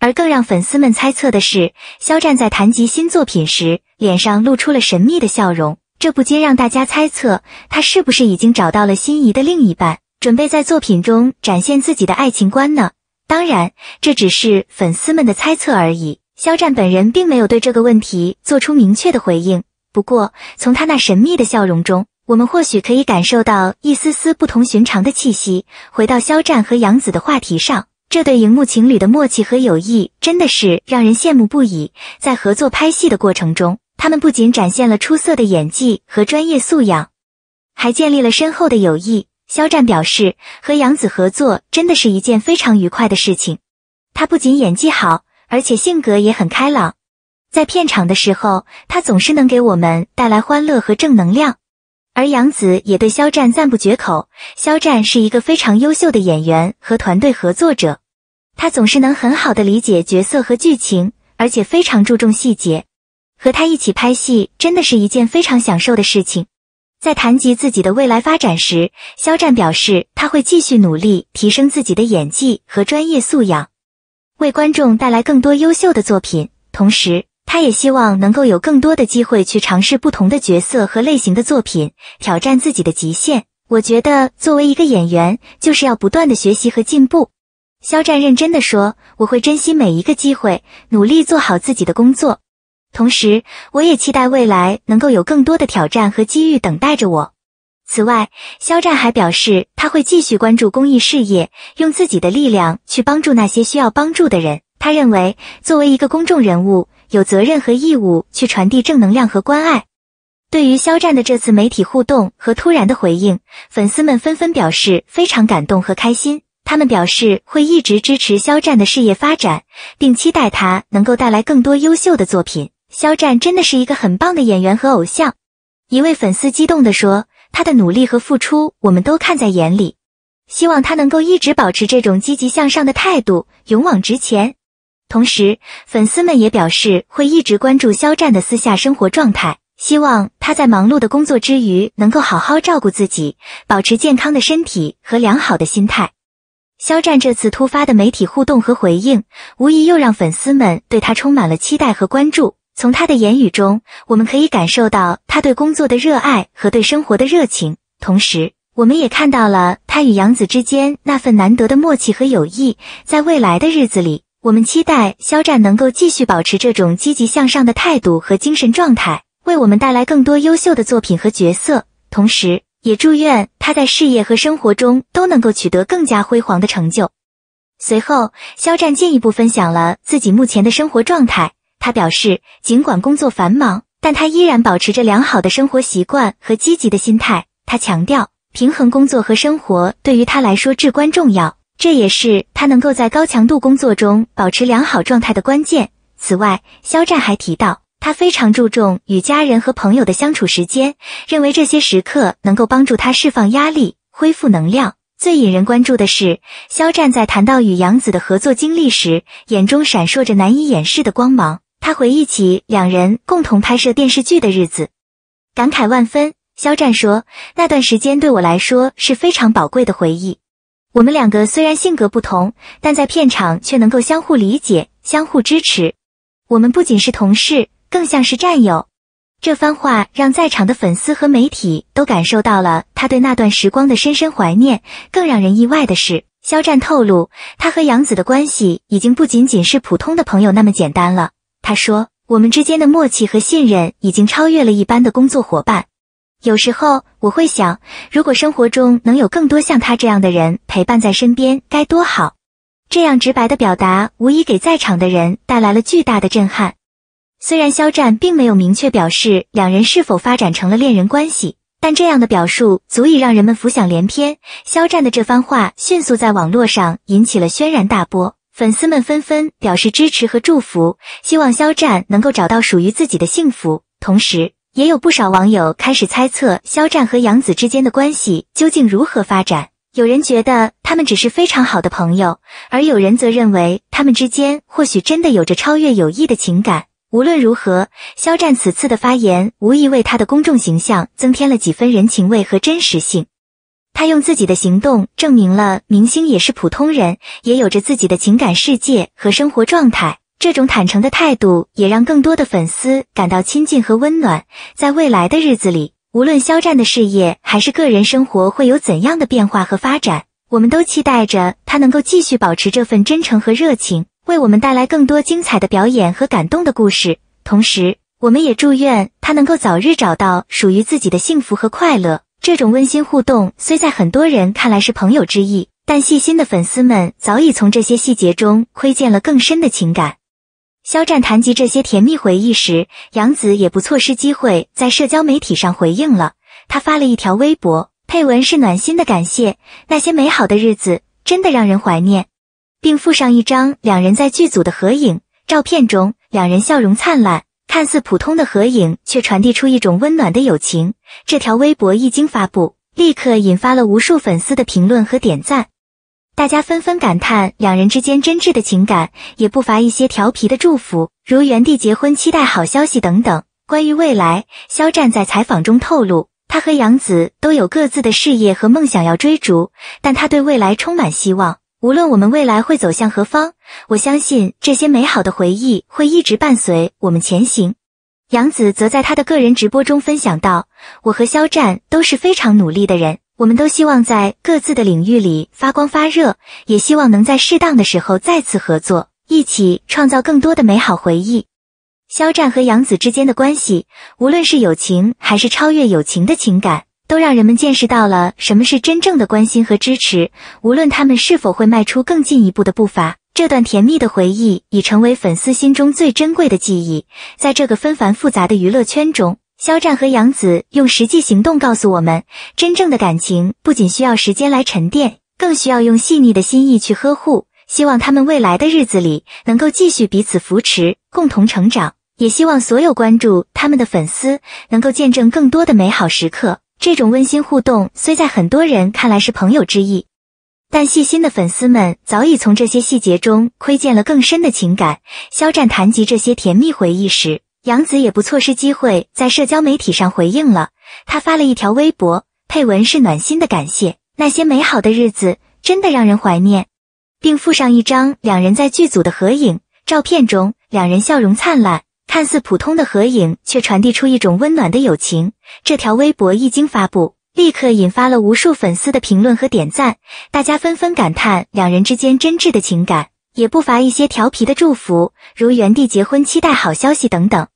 而更让粉丝们猜测的是，肖战在谈及新作品时，脸上露出了神秘的笑容，这不禁让大家猜测，他是不是已经找到了心仪的另一半，准备在作品中展现自己的爱情观呢？当然，这只是粉丝们的猜测而已。肖战本人并没有对这个问题做出明确的回应。不过，从他那神秘的笑容中，我们或许可以感受到一丝丝不同寻常的气息。回到肖战和杨紫的话题上。这对荧幕情侣的默契和友谊真的是让人羡慕不已。在合作拍戏的过程中，他们不仅展现了出色的演技和专业素养，还建立了深厚的友谊。肖战表示，和杨紫合作真的是一件非常愉快的事情。他不仅演技好，而且性格也很开朗，在片场的时候，他总是能给我们带来欢乐和正能量。而杨紫也对肖战赞不绝口，肖战是一个非常优秀的演员和团队合作者。他总是能很好的理解角色和剧情，而且非常注重细节。和他一起拍戏真的是一件非常享受的事情。在谈及自己的未来发展时，肖战表示他会继续努力提升自己的演技和专业素养，为观众带来更多优秀的作品。同时，他也希望能够有更多的机会去尝试不同的角色和类型的作品，挑战自己的极限。我觉得，作为一个演员，就是要不断的学习和进步。肖战认真的说：“我会珍惜每一个机会，努力做好自己的工作。同时，我也期待未来能够有更多的挑战和机遇等待着我。”此外，肖战还表示他会继续关注公益事业，用自己的力量去帮助那些需要帮助的人。他认为，作为一个公众人物，有责任和义务去传递正能量和关爱。对于肖战的这次媒体互动和突然的回应，粉丝们纷纷表示非常感动和开心。他们表示会一直支持肖战的事业发展，并期待他能够带来更多优秀的作品。肖战真的是一个很棒的演员和偶像，一位粉丝激动地说：“他的努力和付出我们都看在眼里，希望他能够一直保持这种积极向上的态度，勇往直前。”同时，粉丝们也表示会一直关注肖战的私下生活状态，希望他在忙碌的工作之余能够好好照顾自己，保持健康的身体和良好的心态。肖战这次突发的媒体互动和回应，无疑又让粉丝们对他充满了期待和关注。从他的言语中，我们可以感受到他对工作的热爱和对生活的热情。同时，我们也看到了他与杨紫之间那份难得的默契和友谊。在未来的日子里，我们期待肖战能够继续保持这种积极向上的态度和精神状态，为我们带来更多优秀的作品和角色。同时，也祝愿他在事业和生活中都能够取得更加辉煌的成就。随后，肖战进一步分享了自己目前的生活状态。他表示，尽管工作繁忙，但他依然保持着良好的生活习惯和积极的心态。他强调，平衡工作和生活对于他来说至关重要，这也是他能够在高强度工作中保持良好状态的关键。此外，肖战还提到。他非常注重与家人和朋友的相处时间，认为这些时刻能够帮助他释放压力、恢复能量。最引人关注的是，肖战在谈到与杨紫的合作经历时，眼中闪烁着难以掩饰的光芒。他回忆起两人共同拍摄电视剧的日子，感慨万分。肖战说：“那段时间对我来说是非常宝贵的回忆。我们两个虽然性格不同，但在片场却能够相互理解、相互支持。我们不仅是同事。”更像是战友，这番话让在场的粉丝和媒体都感受到了他对那段时光的深深怀念。更让人意外的是，肖战透露，他和杨紫的关系已经不仅仅是普通的朋友那么简单了。他说：“我们之间的默契和信任已经超越了一般的工作伙伴。有时候我会想，如果生活中能有更多像他这样的人陪伴在身边，该多好。”这样直白的表达，无疑给在场的人带来了巨大的震撼。虽然肖战并没有明确表示两人是否发展成了恋人关系，但这样的表述足以让人们浮想联翩。肖战的这番话迅速在网络上引起了轩然大波，粉丝们纷纷表示支持和祝福，希望肖战能够找到属于自己的幸福。同时，也有不少网友开始猜测肖战和杨紫之间的关系究竟如何发展。有人觉得他们只是非常好的朋友，而有人则认为他们之间或许真的有着超越友谊的情感。无论如何，肖战此次的发言无疑为他的公众形象增添了几分人情味和真实性。他用自己的行动证明了明星也是普通人，也有着自己的情感世界和生活状态。这种坦诚的态度也让更多的粉丝感到亲近和温暖。在未来的日子里，无论肖战的事业还是个人生活会有怎样的变化和发展，我们都期待着他能够继续保持这份真诚和热情。为我们带来更多精彩的表演和感动的故事，同时，我们也祝愿他能够早日找到属于自己的幸福和快乐。这种温馨互动虽在很多人看来是朋友之意，但细心的粉丝们早已从这些细节中窥见了更深的情感。肖战谈及这些甜蜜回忆时，杨紫也不错失机会，在社交媒体上回应了他，发了一条微博，配文是暖心的感谢，那些美好的日子真的让人怀念。并附上一张两人在剧组的合影。照片中，两人笑容灿烂，看似普通的合影却传递出一种温暖的友情。这条微博一经发布，立刻引发了无数粉丝的评论和点赞。大家纷纷感叹两人之间真挚的情感，也不乏一些调皮的祝福，如“原地结婚”“期待好消息”等等。关于未来，肖战在采访中透露，他和杨紫都有各自的事业和梦想要追逐，但他对未来充满希望。无论我们未来会走向何方，我相信这些美好的回忆会一直伴随我们前行。杨子则在他的个人直播中分享到：“我和肖战都是非常努力的人，我们都希望在各自的领域里发光发热，也希望能在适当的时候再次合作，一起创造更多的美好回忆。”肖战和杨子之间的关系，无论是友情还是超越友情的情感。都让人们见识到了什么是真正的关心和支持。无论他们是否会迈出更进一步的步伐，这段甜蜜的回忆已成为粉丝心中最珍贵的记忆。在这个纷繁复杂的娱乐圈中，肖战和杨紫用实际行动告诉我们：真正的感情不仅需要时间来沉淀，更需要用细腻的心意去呵护。希望他们未来的日子里能够继续彼此扶持，共同成长。也希望所有关注他们的粉丝能够见证更多的美好时刻。这种温馨互动虽在很多人看来是朋友之意，但细心的粉丝们早已从这些细节中窥见了更深的情感。肖战谈及这些甜蜜回忆时，杨紫也不错失机会，在社交媒体上回应了。她发了一条微博，配文是暖心的感谢，那些美好的日子真的让人怀念，并附上一张两人在剧组的合影。照片中，两人笑容灿烂。看似普通的合影，却传递出一种温暖的友情。这条微博一经发布，立刻引发了无数粉丝的评论和点赞，大家纷纷感叹两人之间真挚的情感，也不乏一些调皮的祝福，如“原地结婚”“期待好消息”等等。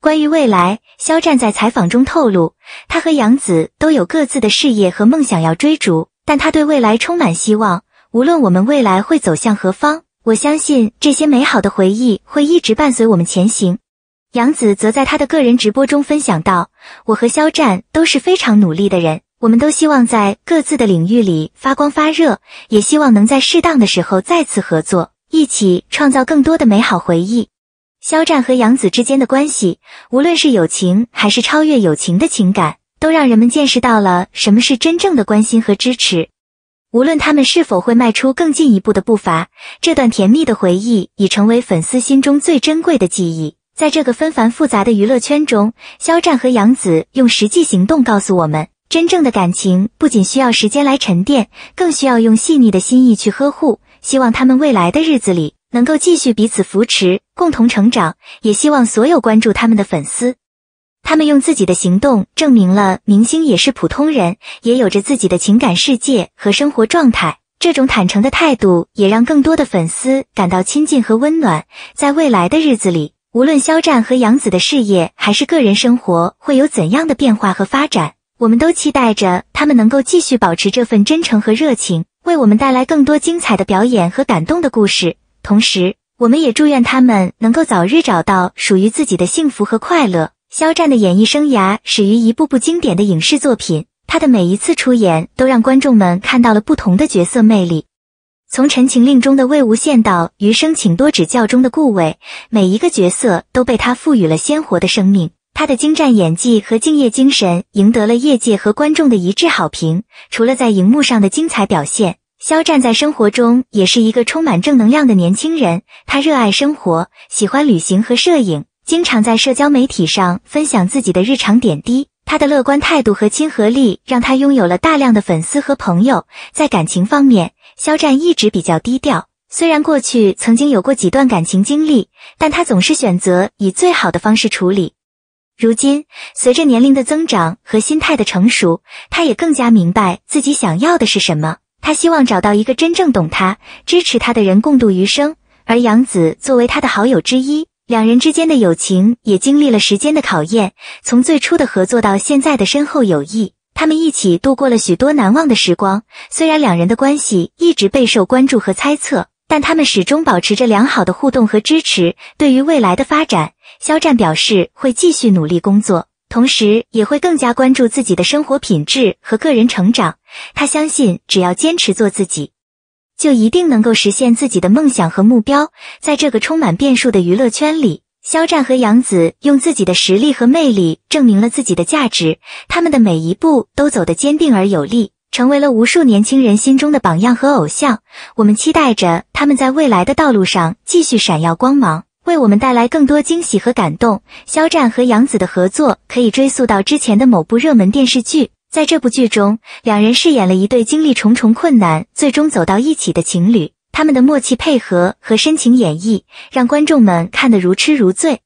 关于未来，肖战在采访中透露，他和杨紫都有各自的事业和梦想要追逐，但他对未来充满希望。无论我们未来会走向何方，我相信这些美好的回忆会一直伴随我们前行。杨子则在他的个人直播中分享道：“我和肖战都是非常努力的人，我们都希望在各自的领域里发光发热，也希望能在适当的时候再次合作，一起创造更多的美好回忆。”肖战和杨子之间的关系，无论是友情还是超越友情的情感，都让人们见识到了什么是真正的关心和支持。无论他们是否会迈出更进一步的步伐，这段甜蜜的回忆已成为粉丝心中最珍贵的记忆。在这个纷繁复杂的娱乐圈中，肖战和杨紫用实际行动告诉我们，真正的感情不仅需要时间来沉淀，更需要用细腻的心意去呵护。希望他们未来的日子里能够继续彼此扶持，共同成长。也希望所有关注他们的粉丝，他们用自己的行动证明了，明星也是普通人，也有着自己的情感世界和生活状态。这种坦诚的态度也让更多的粉丝感到亲近和温暖。在未来的日子里。无论肖战和杨紫的事业还是个人生活会有怎样的变化和发展，我们都期待着他们能够继续保持这份真诚和热情，为我们带来更多精彩的表演和感动的故事。同时，我们也祝愿他们能够早日找到属于自己的幸福和快乐。肖战的演艺生涯始于一部部经典的影视作品，他的每一次出演都让观众们看到了不同的角色魅力。从《陈情令》中的魏无羡到《余生，请多指教》中的顾伟，每一个角色都被他赋予了鲜活的生命。他的精湛演技和敬业精神赢得了业界和观众的一致好评。除了在荧幕上的精彩表现，肖战在生活中也是一个充满正能量的年轻人。他热爱生活，喜欢旅行和摄影，经常在社交媒体上分享自己的日常点滴。他的乐观态度和亲和力让他拥有了大量的粉丝和朋友。在感情方面，肖战一直比较低调，虽然过去曾经有过几段感情经历，但他总是选择以最好的方式处理。如今，随着年龄的增长和心态的成熟，他也更加明白自己想要的是什么。他希望找到一个真正懂他、支持他的人共度余生。而杨紫作为他的好友之一，两人之间的友情也经历了时间的考验，从最初的合作到现在的深厚友谊。他们一起度过了许多难忘的时光。虽然两人的关系一直备受关注和猜测，但他们始终保持着良好的互动和支持。对于未来的发展，肖战表示会继续努力工作，同时也会更加关注自己的生活品质和个人成长。他相信，只要坚持做自己，就一定能够实现自己的梦想和目标。在这个充满变数的娱乐圈里。肖战和杨紫用自己的实力和魅力证明了自己的价值，他们的每一步都走得坚定而有力，成为了无数年轻人心中的榜样和偶像。我们期待着他们在未来的道路上继续闪耀光芒，为我们带来更多惊喜和感动。肖战和杨紫的合作可以追溯到之前的某部热门电视剧，在这部剧中，两人饰演了一对经历重重困难最终走到一起的情侣。他们的默契配合和深情演绎，让观众们看得如痴如醉。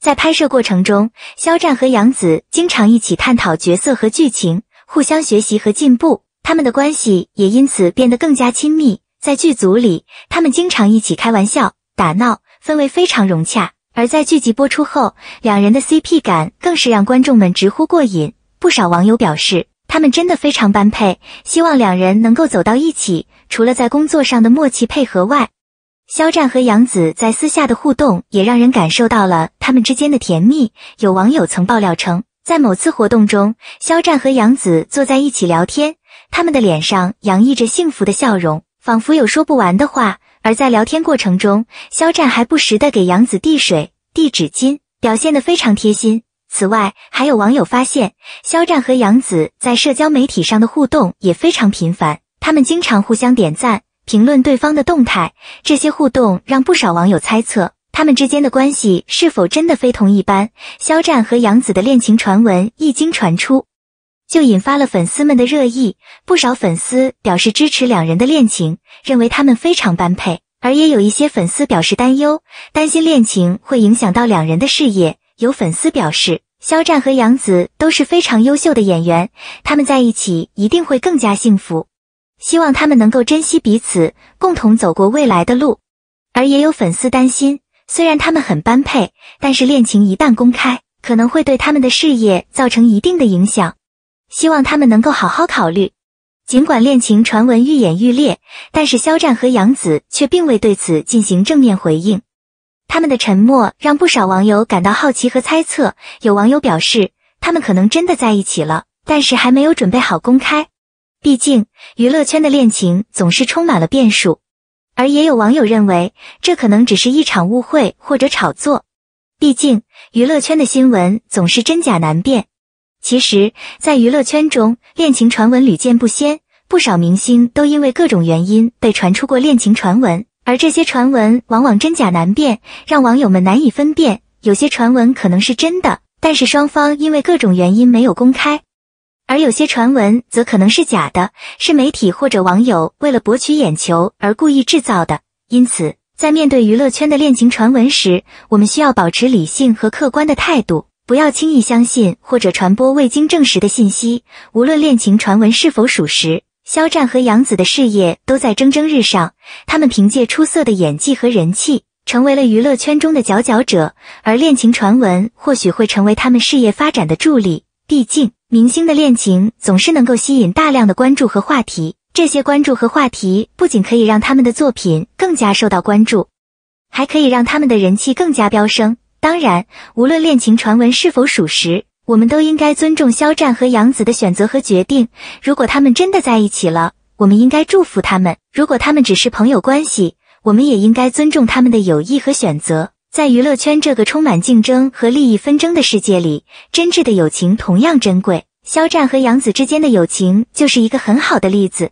在拍摄过程中，肖战和杨紫经常一起探讨角色和剧情，互相学习和进步，他们的关系也因此变得更加亲密。在剧组里，他们经常一起开玩笑、打闹，氛围非常融洽。而在剧集播出后，两人的 CP 感更是让观众们直呼过瘾。不少网友表示。他们真的非常般配，希望两人能够走到一起。除了在工作上的默契配合外，肖战和杨紫在私下的互动也让人感受到了他们之间的甜蜜。有网友曾爆料称，在某次活动中，肖战和杨紫坐在一起聊天，他们的脸上洋溢着幸福的笑容，仿佛有说不完的话。而在聊天过程中，肖战还不时的给杨紫递水、递纸巾，表现的非常贴心。此外，还有网友发现，肖战和杨紫在社交媒体上的互动也非常频繁，他们经常互相点赞、评论对方的动态。这些互动让不少网友猜测，他们之间的关系是否真的非同一般。肖战和杨紫的恋情传闻一经传出，就引发了粉丝们的热议。不少粉丝表示支持两人的恋情，认为他们非常般配；而也有一些粉丝表示担忧，担心恋情会影响到两人的事业。有粉丝表示，肖战和杨紫都是非常优秀的演员，他们在一起一定会更加幸福。希望他们能够珍惜彼此，共同走过未来的路。而也有粉丝担心，虽然他们很般配，但是恋情一旦公开，可能会对他们的事业造成一定的影响。希望他们能够好好考虑。尽管恋情传闻愈演愈烈，但是肖战和杨紫却并未对此进行正面回应。他们的沉默让不少网友感到好奇和猜测。有网友表示，他们可能真的在一起了，但是还没有准备好公开。毕竟，娱乐圈的恋情总是充满了变数。而也有网友认为，这可能只是一场误会或者炒作。毕竟，娱乐圈的新闻总是真假难辨。其实，在娱乐圈中，恋情传闻屡见不鲜，不少明星都因为各种原因被传出过恋情传闻。而这些传闻往往真假难辨，让网友们难以分辨。有些传闻可能是真的，但是双方因为各种原因没有公开；而有些传闻则可能是假的，是媒体或者网友为了博取眼球而故意制造的。因此，在面对娱乐圈的恋情传闻时，我们需要保持理性和客观的态度，不要轻易相信或者传播未经证实的信息。无论恋情传闻是否属实。肖战和杨紫的事业都在蒸蒸日上，他们凭借出色的演技和人气，成为了娱乐圈中的佼佼者。而恋情传闻或许会成为他们事业发展的助力，毕竟明星的恋情总是能够吸引大量的关注和话题。这些关注和话题不仅可以让他们的作品更加受到关注，还可以让他们的人气更加飙升。当然，无论恋情传闻是否属实。我们都应该尊重肖战和杨紫的选择和决定。如果他们真的在一起了，我们应该祝福他们；如果他们只是朋友关系，我们也应该尊重他们的友谊和选择。在娱乐圈这个充满竞争和利益纷争的世界里，真挚的友情同样珍贵。肖战和杨紫之间的友情就是一个很好的例子。